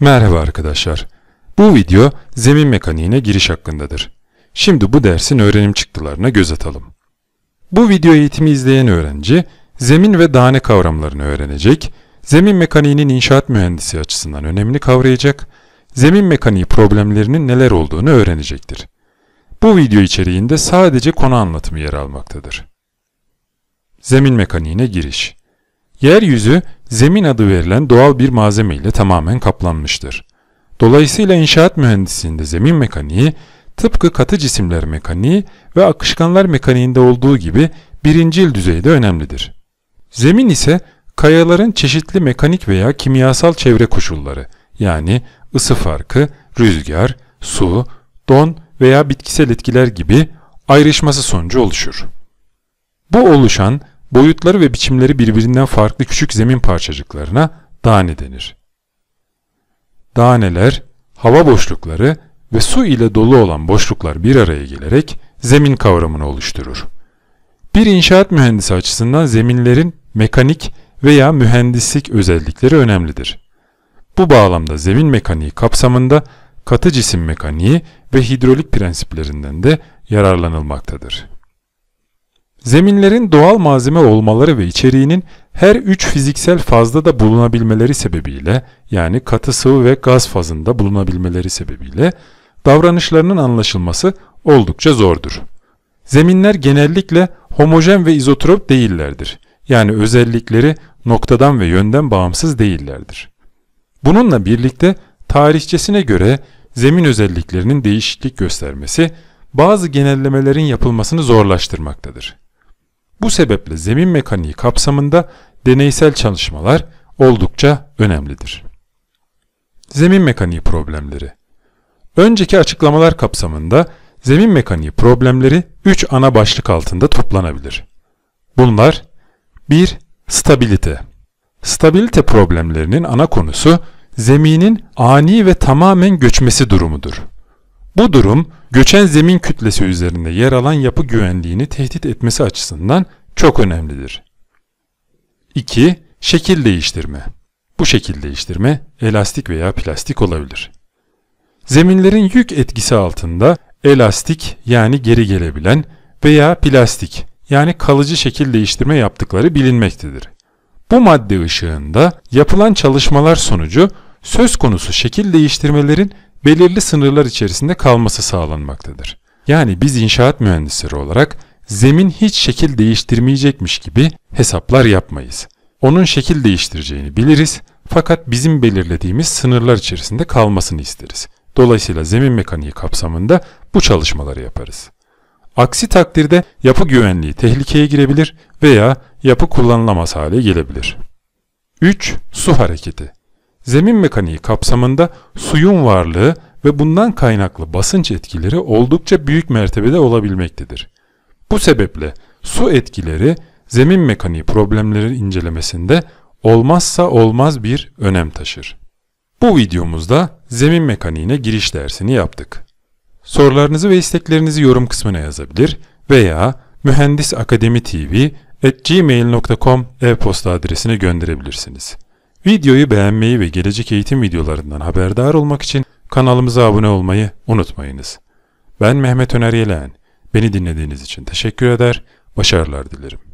Merhaba arkadaşlar. Bu video zemin mekaniğine giriş hakkındadır. Şimdi bu dersin öğrenim çıktılarına göz atalım. Bu video eğitimi izleyen öğrenci zemin ve dane kavramlarını öğrenecek, zemin mekaniğinin inşaat mühendisi açısından önemini kavrayacak, zemin mekaniği problemlerinin neler olduğunu öğrenecektir. Bu video içeriğinde sadece konu anlatımı yer almaktadır. Zemin mekaniğine giriş Yeryüzü zemin adı verilen doğal bir malzeme ile tamamen kaplanmıştır. Dolayısıyla inşaat mühendisliğinde zemin mekaniği tıpkı katı cisimler mekaniği ve akışkanlar mekaniğinde olduğu gibi birincil düzeyde önemlidir. Zemin ise kayaların çeşitli mekanik veya kimyasal çevre koşulları yani ısı farkı, rüzgar, su, don veya bitkisel etkiler gibi ayrışması sonucu oluşur. Bu oluşan Boyutları ve biçimleri birbirinden farklı küçük zemin parçacıklarına dane denir. Daneler, hava boşlukları ve su ile dolu olan boşluklar bir araya gelerek zemin kavramını oluşturur. Bir inşaat mühendisi açısından zeminlerin mekanik veya mühendislik özellikleri önemlidir. Bu bağlamda zemin mekaniği kapsamında katı cisim mekaniği ve hidrolik prensiplerinden de yararlanılmaktadır. Zeminlerin doğal malzeme olmaları ve içeriğinin her üç fiziksel fazda da bulunabilmeleri sebebiyle yani katı sıvı ve gaz fazında bulunabilmeleri sebebiyle davranışlarının anlaşılması oldukça zordur. Zeminler genellikle homojen ve izotrop değillerdir. Yani özellikleri noktadan ve yönden bağımsız değillerdir. Bununla birlikte tarihçesine göre zemin özelliklerinin değişiklik göstermesi bazı genellemelerin yapılmasını zorlaştırmaktadır. Bu sebeple zemin mekaniği kapsamında deneysel çalışmalar oldukça önemlidir. Zemin mekaniği problemleri Önceki açıklamalar kapsamında zemin mekaniği problemleri 3 ana başlık altında toplanabilir. Bunlar 1. Stabilite Stabilite problemlerinin ana konusu zeminin ani ve tamamen göçmesi durumudur. Bu durum göçen zemin kütlesi üzerinde yer alan yapı güvenliğini tehdit etmesi açısından çok önemlidir. 2. Şekil değiştirme. Bu şekil değiştirme elastik veya plastik olabilir. Zeminlerin yük etkisi altında elastik yani geri gelebilen veya plastik yani kalıcı şekil değiştirme yaptıkları bilinmektedir. Bu madde ışığında yapılan çalışmalar sonucu söz konusu şekil değiştirmelerin belirli sınırlar içerisinde kalması sağlanmaktadır. Yani biz inşaat mühendisleri olarak zemin hiç şekil değiştirmeyecekmiş gibi hesaplar yapmayız. Onun şekil değiştireceğini biliriz fakat bizim belirlediğimiz sınırlar içerisinde kalmasını isteriz. Dolayısıyla zemin mekaniği kapsamında bu çalışmaları yaparız. Aksi takdirde yapı güvenliği tehlikeye girebilir veya yapı kullanılamaz hale gelebilir. 3. Su hareketi Zemin mekaniği kapsamında suyun varlığı ve bundan kaynaklı basınç etkileri oldukça büyük mertebede olabilmektedir. Bu sebeple su etkileri zemin mekaniği problemleri incelemesinde olmazsa olmaz bir önem taşır. Bu videomuzda zemin mekaniğine giriş dersini yaptık. Sorularınızı ve isteklerinizi yorum kısmına yazabilir veya mühendisakademitv.gmail.com e-posta adresine gönderebilirsiniz. Videoyu beğenmeyi ve gelecek eğitim videolarından haberdar olmak için kanalımıza abone olmayı unutmayınız. Ben Mehmet Öner Yelen. Beni dinlediğiniz için teşekkür eder, başarılar dilerim.